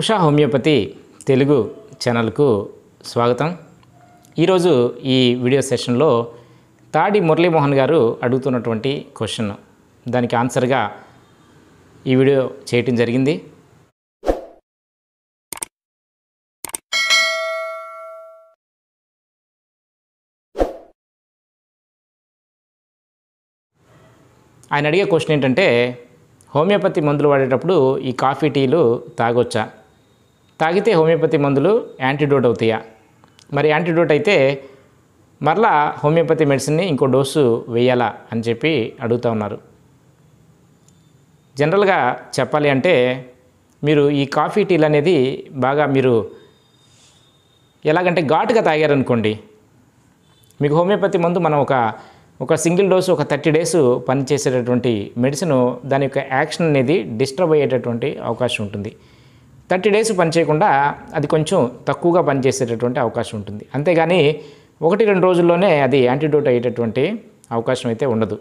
Usha homeopathy Telugu ఛానల్కు స్వాగతం ఈరోజు ఈ వీడియో సెషన్లో తాడి మురళీమోహన్ గారు అడుగుతున్నటువంటి క్వశ్చన్ దానికి ఆన్సర్గా ఈ వీడియో చేయటం జరిగింది ఆయన అడిగే క్వశ్చన్ ఏంటంటే హోమియోపతి మందులు వాడేటప్పుడు ఈ కాఫీ టీలు తాగొచ్చా తాగితే హోమియోపతి మందులు యాంటీడోట్ అవుతాయా మరి యాంటీడోట్ అయితే మరలా హోమియోపతి మెడిసిన్ని ఇంకో డోసు వేయాలా అని చెప్పి అడుగుతూ ఉన్నారు జనరల్గా చెప్పాలి అంటే మీరు ఈ కాఫీ టీలు అనేది బాగా మీరు ఎలాగంటే ఘాటుగా తాగారనుకోండి మీకు హోమియోపతి మందు మనం ఒక ఒక సింగిల్ డోసు ఒక థర్టీ డేస్ పనిచేసేటటువంటి మెడిసిన్ దాని యొక్క యాక్షన్ అనేది డిస్టర్బ్ అయ్యేటటువంటి అవకాశం ఉంటుంది థర్టీ డేస్ పని చేయకుండా అది కొంచెం తక్కువగా పనిచేసేటటువంటి అవకాశం ఉంటుంది అంతేగాని ఒకటి రెండు రోజుల్లోనే అది యాంటీడోట్ అయ్యేటటువంటి అవకాశం అయితే ఉండదు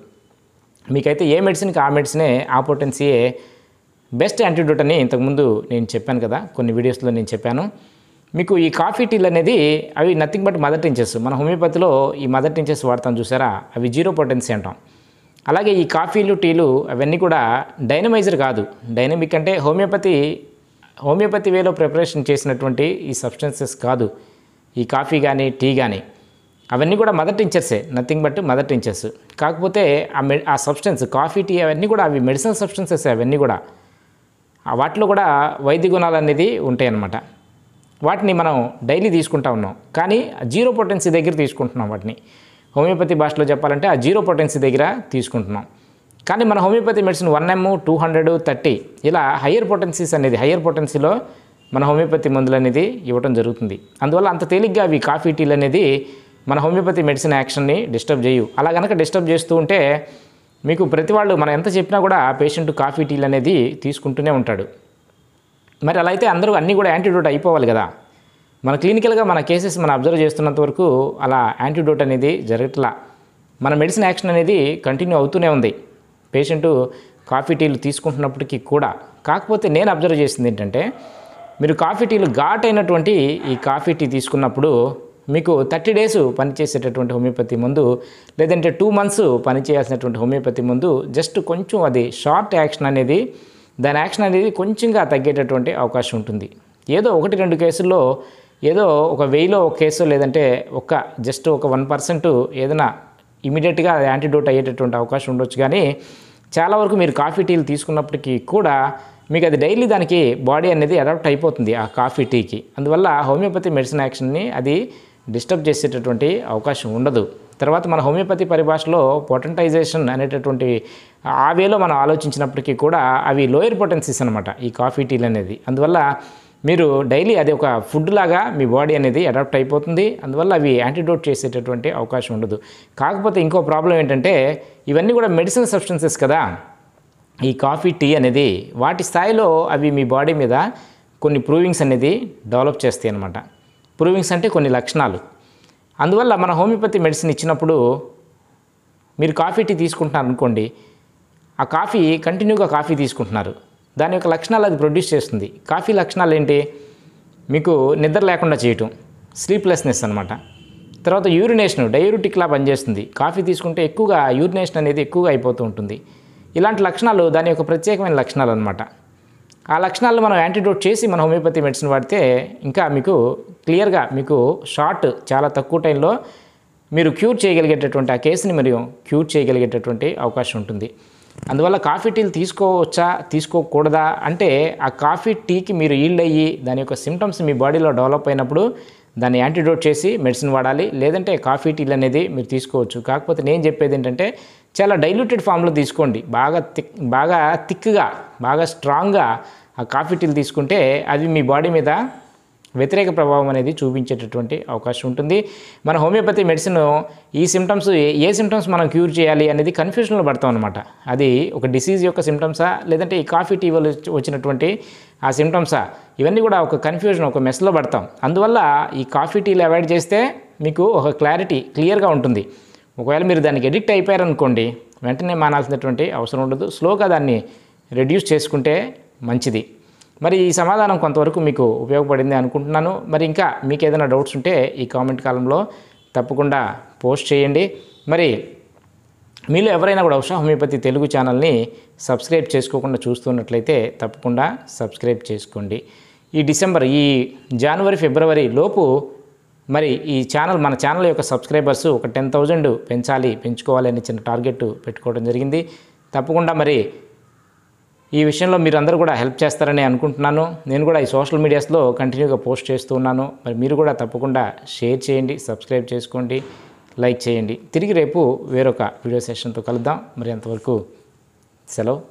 మీకైతే ఏ మెడిసిన్కి ఆ మెడిసినే ఆ పొటెన్సీయే బెస్ట్ యాంటీడోట్ అని ఇంతకుముందు నేను చెప్పాను కదా కొన్ని వీడియోస్లో నేను చెప్పాను మీకు ఈ కాఫీ టీలు అనేది అవి నథింగ్ బట్ మదర్ టించెస్ మన హోమియోపతిలో ఈ మదర్ టించెస్ వాడతాం చూసారా అవి జీరో పొటెన్సీ అంటాం అలాగే ఈ కాఫీలు టీలు అవన్నీ కూడా డైనమైజర్ కాదు డైనమిక్ అంటే హోమియోపతి హోమియోపతి వేలో ప్రిపరేషన్ చేసినటువంటి ఈ సబ్స్టెన్సెస్ కాదు ఈ కాఫీ కానీ టీ కానీ అవన్నీ కూడా మదర్ టించర్సే నథింగ్ బట్ మదర్ టించర్స్ కాకపోతే ఆ మె ఆ సబ్స్టెన్స్ కాఫీ టీ అవన్నీ కూడా అవి మెడిసిన్ సబ్స్టెన్సెస్ అవన్నీ కూడా వాటిలో కూడా వైద్య గుణాలు అనేది ఉంటాయి అన్నమాట వాటిని మనం డైలీ తీసుకుంటా ఉన్నాం కానీ జీరో పొటెన్సీ దగ్గర తీసుకుంటున్నాం వాటిని హోమియోపతి భాషలో చెప్పాలంటే ఆ జీరో పొటెన్సీ దగ్గర తీసుకుంటున్నాం కానీ మన homoeopathy medicine one M two hundred thirty ఇలా హయ్యర్ పొటెన్సీస్ అనేది హయ్యర్ పొటెన్సీలో మన హోమియోపతి మందులు అనేది ఇవ్వడం జరుగుతుంది అందువల్ల అంత తేలిగ్గా అవి కాఫీ టీలు అనేది మన హోమియోపతి మెడిసిన్ యాక్షన్ని డిస్టర్బ్ చేయు అలా కనుక డిస్టర్బ్ చేస్తూ ఉంటే మీకు ప్రతి వాళ్ళు మనం ఎంత చెప్పినా కూడా పేషెంట్ కాఫీ టీలు అనేది తీసుకుంటూనే ఉంటాడు మరి అలా అయితే అందరూ అన్నీ కూడా యాంటీడోట్ అయిపోవాలి కదా మన క్లినికల్గా మన కేసెస్ మనం అబ్జర్వ్ చేస్తున్నంత వరకు అలా యాంటీడోట్ అనేది జరగట్లా మన మెడిసిన్ యాక్షన్ అనేది కంటిన్యూ అవుతూనే ఉంది పేషెంట్ కాఫీ టీలు తీసుకుంటున్నప్పటికీ కూడా కాకపోతే నేను అబ్జర్వ్ చేసింది ఏంటంటే మీరు కాఫీ టీలు ఘాటైనటువంటి ఈ కాఫీ టీ తీసుకున్నప్పుడు మీకు థర్టీ డేస్ పనిచేసేటటువంటి హోమియోపతి మందు లేదంటే టూ మంత్స్ పనిచేయాల్సినటువంటి హోమియోపతి మందు జస్ట్ కొంచెం అది షార్ట్ యాక్షన్ అనేది దాని యాక్షన్ అనేది కొంచెంగా తగ్గేటటువంటి అవకాశం ఉంటుంది ఏదో ఒకటి రెండు కేసుల్లో ఏదో ఒక వెయ్యిలో ఒక కేసు లేదంటే ఒక జస్ట్ ఒక వన్ పర్సెంట్ ఏదైనా ఇమీడియట్గా అది యాంటీడోట్ అయ్యేటటువంటి అవకాశం ఉండొచ్చు కానీ చాలా వరకు మీరు కాఫీ టీలు తీసుకున్నప్పటికీ కూడా మీకు అది డైలీ దానికి బాడీ అనేది అడాప్ట్ అయిపోతుంది ఆ కాఫీ టీకి అందువల్ల హోమియోపతి మెడిసిన్ యాక్షన్ని అది డిస్టర్బ్ చేసేటటువంటి అవకాశం ఉండదు తర్వాత మన హోమియోపతి పరిభాషలో పొటెంటైజేషన్ అనేటటువంటి ఆ వేలో మనం ఆలోచించినప్పటికీ కూడా అవి లోయర్ పొటెన్సీస్ అనమాట ఈ కాఫీ టీలు అనేది అందువల్ల మీరు డైలీ అది ఒక ఫుడ్ లాగా మీ బాడీ అనేది అడాప్ట్ అయిపోతుంది అందువల్ల అవి యాంటీడోట్ చేసేటటువంటి అవకాశం ఉండదు కాకపోతే ఇంకో ప్రాబ్లం ఏంటంటే ఇవన్నీ కూడా మెడిసిన్ సబ్స్టెన్సెస్ కదా ఈ కాఫీ టీ అనేది వాటి స్థాయిలో అవి మీ బాడీ మీద కొన్ని ప్రూవింగ్స్ అనేది డెవలప్ చేస్తాయి అనమాట ప్రూవింగ్స్ అంటే కొన్ని లక్షణాలు అందువల్ల మన హోమియోపతి మెడిసిన్ ఇచ్చినప్పుడు మీరు కాఫీ టీ తీసుకుంటున్నారు అనుకోండి ఆ కాఫీ కంటిన్యూగా కాఫీ తీసుకుంటున్నారు దాని యొక్క లక్షణాలు అది ప్రొడ్యూస్ చేస్తుంది కాఫీ లక్షణాలు ఏంటి మీకు నిద్ర లేకుండా చేయటం స్లీప్లెస్నెస్ అనమాట తర్వాత యూరినేషన్ డయూరిటిక్లా పనిచేస్తుంది కాఫీ తీసుకుంటే ఎక్కువగా యూరినేషన్ అనేది ఎక్కువగా అయిపోతూ ఉంటుంది ఇలాంటి లక్షణాలు దాని యొక్క ప్రత్యేకమైన లక్షణాలు అనమాట ఆ లక్షణాలను మనం యాంటీడోట్ చేసి మనం హోమియోపతి మెడిసిన్ వాడితే ఇంకా మీకు క్లియర్గా మీకు షార్ట్ చాలా తక్కువ టైంలో మీరు క్యూర్ చేయగలిగేటటువంటి ఆ కేసుని మరియు క్యూర్ చేయగలిగేటటువంటి అవకాశం ఉంటుంది అందువల్ల కాఫీ టీలు తీసుకోవచ్చా తీసుకోకూడదా అంటే ఆ కాఫీ టీకి మీరు ఈల్డ్ అయ్యి దాని యొక్క సిమ్టమ్స్ మీ బాడీలో డెవలప్ అయినప్పుడు దాన్ని యాంటీడోట్ చేసి మెడిసిన్ వాడాలి లేదంటే కాఫీ టీలు అనేది మీరు తీసుకోవచ్చు కాకపోతే నేను చెప్పేది ఏంటంటే చాలా డైల్యూటెడ్ ఫామ్లో తీసుకోండి బాగా థిక్ బాగా థిక్గా బాగా స్ట్రాంగ్గా ఆ కాఫీ టీలు తీసుకుంటే అవి మీ బాడీ మీద వ్యతిరేక ప్రభావం అనేది చూపించేటటువంటి అవకాశం ఉంటుంది మన హోమియోపతి మెడిసిన్ ఈ సిమ్టమ్స్ ఏ సిమ్టమ్స్ మనం క్యూర్ చేయాలి అనేది కన్ఫ్యూషన్లో పడతాం అనమాట అది ఒక డిసీజ్ యొక్క సిమ్టమ్సా లేదంటే ఈ కాఫీ టీ వచ్చినటువంటి ఆ సిమ్టమ్సా ఇవన్నీ కూడా ఒక కన్ఫ్యూజన్ ఒక మెస్లో పడతాం అందువల్ల ఈ కాఫీ టీలు అవాయిడ్ చేస్తే మీకు ఒక క్లారిటీ క్లియర్గా ఉంటుంది ఒకవేళ మీరు దానికి ఎడిక్ట్ అయిపోయారనుకోండి వెంటనే మానాల్సినటువంటి అవసరం ఉండదు స్లోగా దాన్ని రెడ్యూస్ చేసుకుంటే మంచిది మరి ఈ సమాధానం కొంతవరకు మీకు ఉపయోగపడింది అనుకుంటున్నాను మరి ఇంకా మీకు ఏదైనా డౌట్స్ ఉంటే ఈ కామెంట్ కాలంలో తప్పకుండా పోస్ట్ చేయండి మరి మీలో ఎవరైనా కూడా ఉషా హోమియోపతి తెలుగు ఛానల్ని సబ్స్క్రైబ్ చేసుకోకుండా చూస్తున్నట్లయితే తప్పకుండా సబ్స్క్రైబ్ చేసుకోండి ఈ డిసెంబర్ ఈ జనవరి ఫిబ్రవరి లోపు మరి ఈ ఛానల్ మన ఛానల్ యొక్క సబ్స్క్రైబర్స్ ఒక టెన్ థౌజండ్ పెంచాలి పెంచుకోవాలి అనే చిన్న టార్గెట్ పెట్టుకోవడం జరిగింది తప్పకుండా మరి ఈ విషయంలో మీరు అందరూ కూడా హెల్ప్ చేస్తారని అనుకుంటున్నాను నేను కూడా ఈ సోషల్ మీడియాస్లో కంటిన్యూగా పోస్ట్ చేస్తూ ఉన్నాను మరి మీరు కూడా తప్పకుండా షేర్ చేయండి సబ్స్క్రైబ్ చేసుకోండి లైక్ చేయండి తిరిగి రేపు వేరొక వీడియో సెషన్తో కలుద్దాం మరి అంతవరకు సెలవు